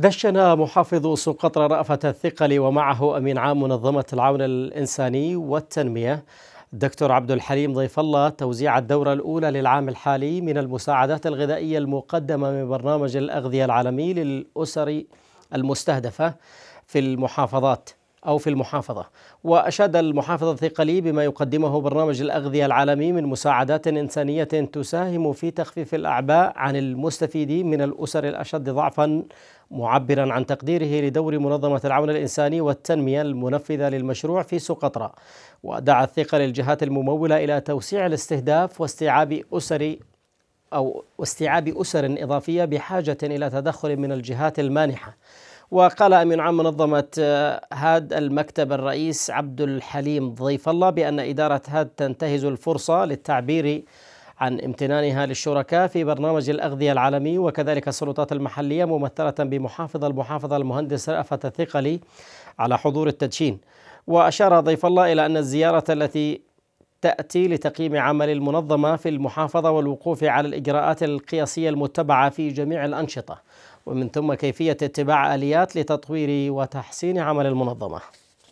دشن محافظ سقطرى رأفة الثقل ومعه أمين عام منظمة العون الإنساني والتنمية الدكتور عبد الحليم ضيف الله توزيع الدورة الأولى للعام الحالي من المساعدات الغذائية المقدمة من برنامج الأغذية العالمي للأسر المستهدفة في المحافظات أو في المحافظة وأشاد المحافظ الثقلي بما يقدمه برنامج الأغذية العالمي من مساعدات إنسانية تساهم في تخفيف الأعباء عن المستفيدين من الأسر الأشد ضعفا معبرا عن تقديره لدور منظمة العون الإنساني والتنمية المنفذة للمشروع في سقطرى ودعا الثقل الجهات الممولة إلى توسيع الاستهداف واستيعاب أسر أو واستيعاب أسر إضافية بحاجة إلى تدخل من الجهات المانحة وقال أمين عام منظمة آه، هاد المكتب الرئيس عبد الحليم ضيف الله بأن إدارة هاد تنتهز الفرصة للتعبير عن امتنانها للشركاء في برنامج الأغذية العالمي وكذلك السلطات المحلية ممثلة بمحافظ المحافظة المهندس رأفة الثقلي على حضور التدشين وأشار ضيف الله إلى أن الزيارة التي تأتي لتقييم عمل المنظمة في المحافظة والوقوف على الإجراءات القياسية المتبعة في جميع الأنشطة ومن ثم كيفية اتباع آليات لتطوير وتحسين عمل المنظمة